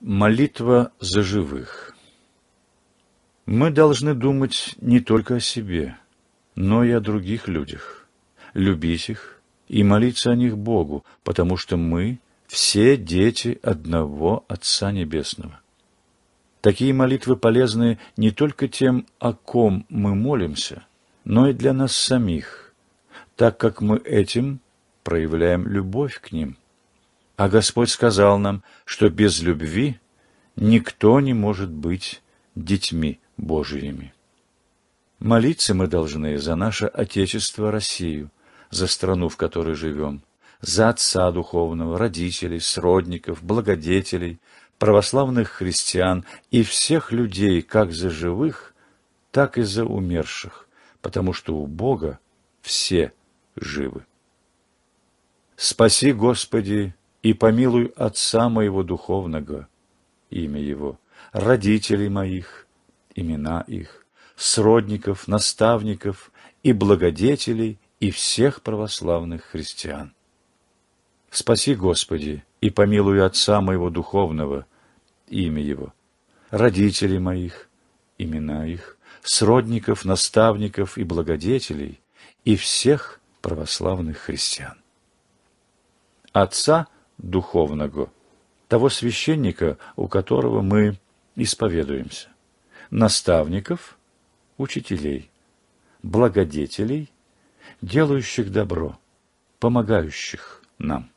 Молитва за живых. Мы должны думать не только о себе, но и о других людях, любить их и молиться о них Богу, потому что мы все дети одного Отца Небесного. Такие молитвы полезны не только тем, о ком мы молимся, но и для нас самих, так как мы этим проявляем любовь к ним – а Господь сказал нам, что без любви никто не может быть детьми Божьими. Молиться мы должны за наше Отечество Россию, за страну, в которой живем, за отца духовного, родителей, сродников, благодетелей, православных христиан и всех людей, как за живых, так и за умерших, потому что у Бога все живы. Спаси, Господи, и помилуй Отца моего духовного, имя Его, родителей моих, имена их, сродников, наставников и благодетелей и всех православных христиан. Спаси, Господи, и помилуй Отца моего духовного, имя Его, родителей моих, имена их, сродников, наставников и благодетелей и всех православных христиан. Отца – духовного, того священника, у которого мы исповедуемся, наставников, учителей, благодетелей, делающих добро, помогающих нам.